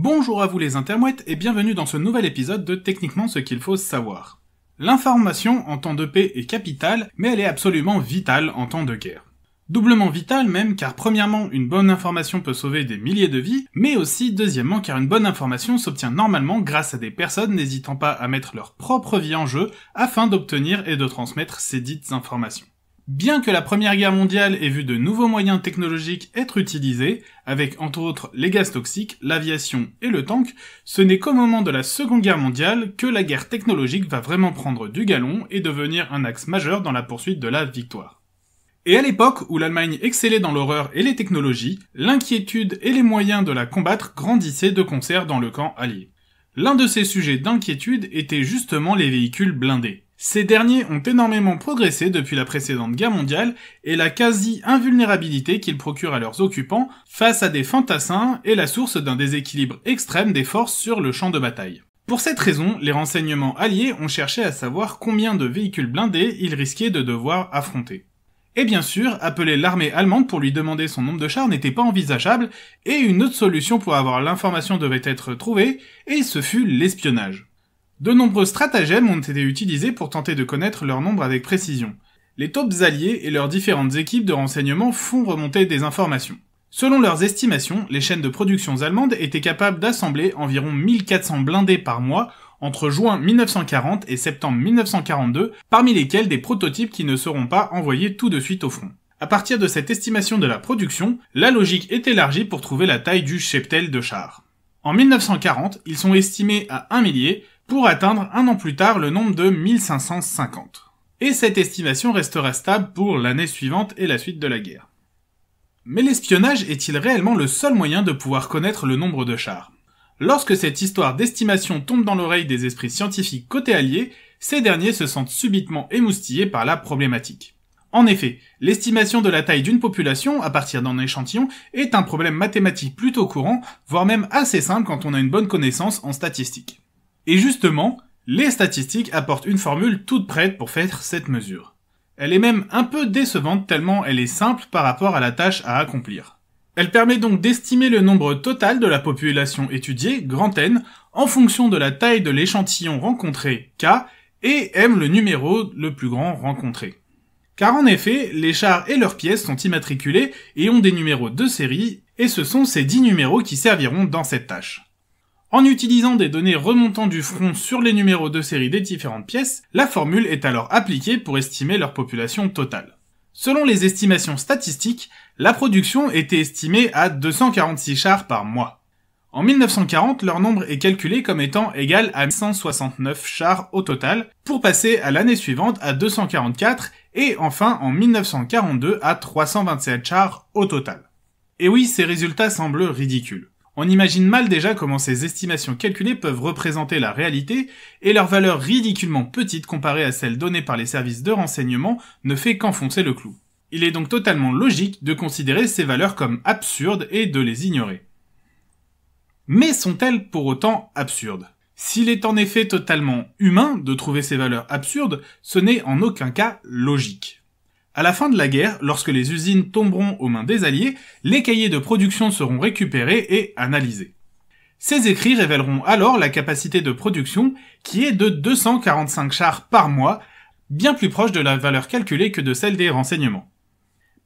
Bonjour à vous les intermouettes et bienvenue dans ce nouvel épisode de Techniquement ce qu'il faut savoir. L'information en temps de paix est capitale, mais elle est absolument vitale en temps de guerre. Doublement vitale même car premièrement une bonne information peut sauver des milliers de vies, mais aussi deuxièmement car une bonne information s'obtient normalement grâce à des personnes n'hésitant pas à mettre leur propre vie en jeu afin d'obtenir et de transmettre ces dites informations. Bien que la Première Guerre mondiale ait vu de nouveaux moyens technologiques être utilisés, avec entre autres les gaz toxiques, l'aviation et le tank, ce n'est qu'au moment de la Seconde Guerre mondiale que la guerre technologique va vraiment prendre du galon et devenir un axe majeur dans la poursuite de la victoire. Et à l'époque où l'Allemagne excellait dans l'horreur et les technologies, l'inquiétude et les moyens de la combattre grandissaient de concert dans le camp allié. L'un de ces sujets d'inquiétude était justement les véhicules blindés. Ces derniers ont énormément progressé depuis la précédente guerre mondiale et la quasi-invulnérabilité qu'ils procurent à leurs occupants face à des fantassins est la source d'un déséquilibre extrême des forces sur le champ de bataille. Pour cette raison, les renseignements alliés ont cherché à savoir combien de véhicules blindés ils risquaient de devoir affronter. Et bien sûr, appeler l'armée allemande pour lui demander son nombre de chars n'était pas envisageable, et une autre solution pour avoir l'information devait être trouvée, et ce fut l'espionnage. De nombreux stratagèmes ont été utilisés pour tenter de connaître leur nombre avec précision. Les taupes alliés et leurs différentes équipes de renseignement font remonter des informations. Selon leurs estimations, les chaînes de production allemandes étaient capables d'assembler environ 1400 blindés par mois entre juin 1940 et septembre 1942, parmi lesquels des prototypes qui ne seront pas envoyés tout de suite au front. À partir de cette estimation de la production, la logique est élargie pour trouver la taille du cheptel de chars. En 1940, ils sont estimés à un millier, pour atteindre un an plus tard le nombre de 1550. Et cette estimation restera stable pour l'année suivante et la suite de la guerre. Mais l'espionnage est-il réellement le seul moyen de pouvoir connaître le nombre de chars Lorsque cette histoire d'estimation tombe dans l'oreille des esprits scientifiques côté alliés, ces derniers se sentent subitement émoustillés par la problématique. En effet, l'estimation de la taille d'une population à partir d'un échantillon est un problème mathématique plutôt courant, voire même assez simple quand on a une bonne connaissance en statistique. Et justement, les statistiques apportent une formule toute prête pour faire cette mesure. Elle est même un peu décevante tellement elle est simple par rapport à la tâche à accomplir. Elle permet donc d'estimer le nombre total de la population étudiée, N, en fonction de la taille de l'échantillon rencontré, K, et M le numéro le plus grand rencontré. Car en effet, les chars et leurs pièces sont immatriculés et ont des numéros de série, et ce sont ces 10 numéros qui serviront dans cette tâche. En utilisant des données remontant du front sur les numéros de série des différentes pièces, la formule est alors appliquée pour estimer leur population totale. Selon les estimations statistiques, la production était estimée à 246 chars par mois. En 1940, leur nombre est calculé comme étant égal à 169 chars au total, pour passer à l'année suivante à 244 et enfin en 1942 à 327 chars au total. Et oui, ces résultats semblent ridicules. On imagine mal déjà comment ces estimations calculées peuvent représenter la réalité, et leur valeur ridiculement petite comparée à celle donnée par les services de renseignement ne fait qu'enfoncer le clou. Il est donc totalement logique de considérer ces valeurs comme absurdes et de les ignorer. Mais sont-elles pour autant absurdes S'il est en effet totalement humain de trouver ces valeurs absurdes, ce n'est en aucun cas logique. À la fin de la guerre, lorsque les usines tomberont aux mains des Alliés, les cahiers de production seront récupérés et analysés. Ces écrits révéleront alors la capacité de production qui est de 245 chars par mois, bien plus proche de la valeur calculée que de celle des renseignements.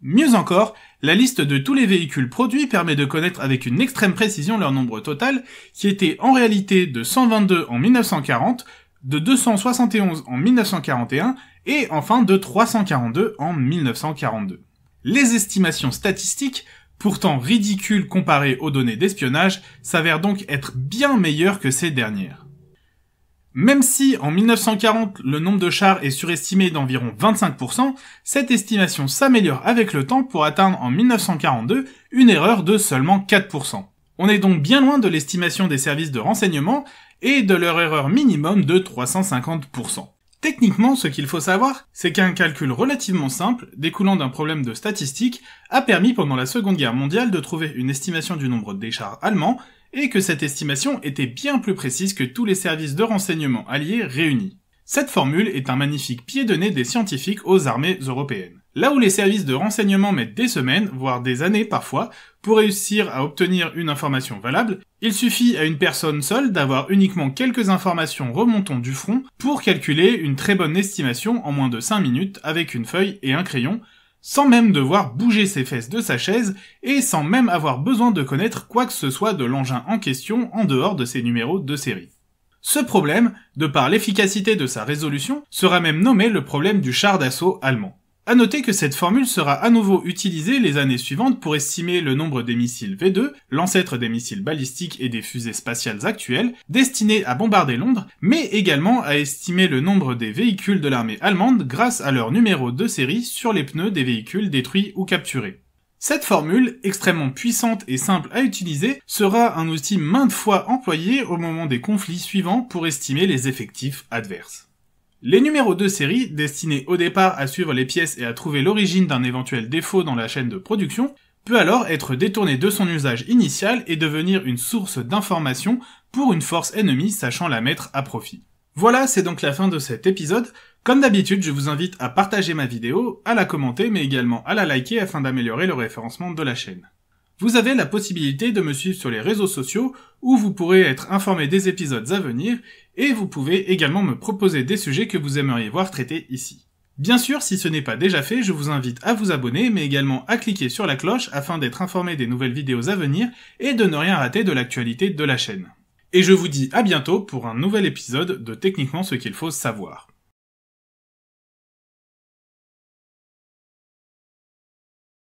Mieux encore, la liste de tous les véhicules produits permet de connaître avec une extrême précision leur nombre total, qui était en réalité de 122 en 1940 de 271 en 1941 et enfin de 342 en 1942. Les estimations statistiques, pourtant ridicules comparées aux données d'espionnage, s'avèrent donc être bien meilleures que ces dernières. Même si en 1940 le nombre de chars est surestimé d'environ 25%, cette estimation s'améliore avec le temps pour atteindre en 1942 une erreur de seulement 4%. On est donc bien loin de l'estimation des services de renseignement et de leur erreur minimum de 350%. Techniquement, ce qu'il faut savoir, c'est qu'un calcul relativement simple, découlant d'un problème de statistique, a permis pendant la Seconde Guerre mondiale de trouver une estimation du nombre des chars allemands, et que cette estimation était bien plus précise que tous les services de renseignement alliés réunis. Cette formule est un magnifique pied de nez des scientifiques aux armées européennes. Là où les services de renseignement mettent des semaines, voire des années parfois, pour réussir à obtenir une information valable, il suffit à une personne seule d'avoir uniquement quelques informations remontant du front pour calculer une très bonne estimation en moins de 5 minutes avec une feuille et un crayon, sans même devoir bouger ses fesses de sa chaise et sans même avoir besoin de connaître quoi que ce soit de l'engin en question en dehors de ses numéros de série. Ce problème, de par l'efficacité de sa résolution, sera même nommé le problème du char d'assaut allemand. À noter que cette formule sera à nouveau utilisée les années suivantes pour estimer le nombre des missiles V2, l'ancêtre des missiles balistiques et des fusées spatiales actuelles, destinés à bombarder Londres, mais également à estimer le nombre des véhicules de l'armée allemande grâce à leur numéro de série sur les pneus des véhicules détruits ou capturés. Cette formule, extrêmement puissante et simple à utiliser, sera un outil maintes fois employé au moment des conflits suivants pour estimer les effectifs adverses. Les numéros de série, destinés au départ à suivre les pièces et à trouver l'origine d'un éventuel défaut dans la chaîne de production, peut alors être détourné de son usage initial et devenir une source d'information pour une force ennemie sachant la mettre à profit. Voilà, c'est donc la fin de cet épisode. Comme d'habitude, je vous invite à partager ma vidéo, à la commenter, mais également à la liker afin d'améliorer le référencement de la chaîne. Vous avez la possibilité de me suivre sur les réseaux sociaux où vous pourrez être informé des épisodes à venir et vous pouvez également me proposer des sujets que vous aimeriez voir traités ici. Bien sûr, si ce n'est pas déjà fait, je vous invite à vous abonner, mais également à cliquer sur la cloche afin d'être informé des nouvelles vidéos à venir et de ne rien rater de l'actualité de la chaîne. Et je vous dis à bientôt pour un nouvel épisode de Techniquement ce qu'il faut savoir.